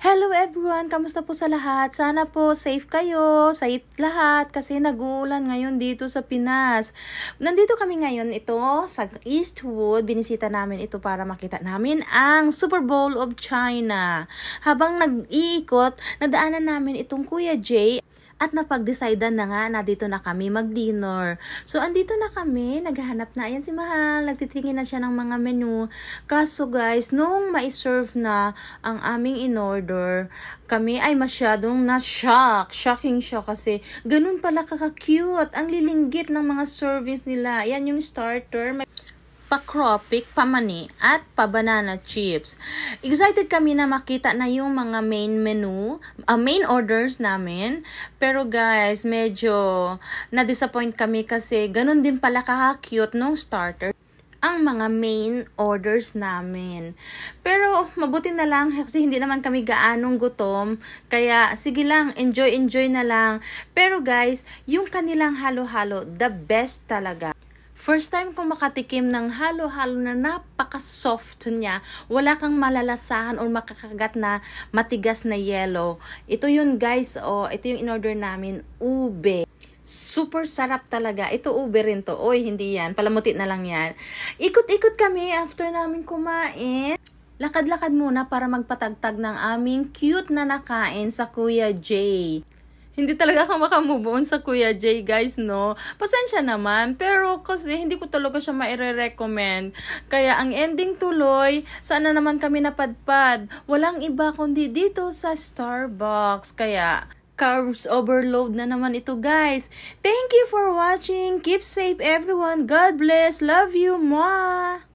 Hello everyone! Kamusta po sa lahat? Sana po safe kayo, safe lahat kasi nag-uulan ngayon dito sa Pinas. Nandito kami ngayon ito sa Eastwood. Binisita namin ito para makita namin ang Super Bowl of China. Habang nag-iikot, nadaanan namin itong Kuya Jay at napag-decide na nga na dito na kami mag-dinner. So, andito na kami. Naghahanap na. Ayan si Mahal. Nagtitingin na siya ng mga menu. Kaso guys, nung ma-serve na ang aming in-order, kami ay masyadong na-shock. Shocking siya kasi ganun pala kaka-cute. Ang lilinggit ng mga service nila. Ayan yung starter. May pakropik, pamani, at pa-banana chips. Excited kami na makita na yung mga main menu, uh, main orders namin. Pero guys, medyo na-disappoint kami kasi ganun din pala kaka-cute nung starter ang mga main orders namin. Pero mabuti na lang kasi hindi naman kami gaanong gutom. Kaya sige lang, enjoy-enjoy na lang. Pero guys, yung kanilang halo-halo, the best talaga. First time kong makatikim ng halo-halo na napaka-soft niya. Wala kang malalasahan o makakagat na matigas na yellow. Ito yun guys, oh, ito yung in-order namin, ube. Super sarap talaga. Ito ube rin to. Oy, hindi yan. Palamuti na lang yan. Ikot-ikot kami after namin kumain. Lakad-lakad muna para magpatagtag ng aming cute na nakain sa Kuya Jay hindi talaga ako makamove sa Kuya Jay, guys, no? Pasensya naman, pero kasi hindi ko talaga siya maire-recommend. Kaya ang ending tuloy, sana naman kami napadpad. Walang iba kundi dito sa Starbucks. Kaya, carbs overload na naman ito guys. Thank you for watching. Keep safe everyone. God bless. Love you. Mwah!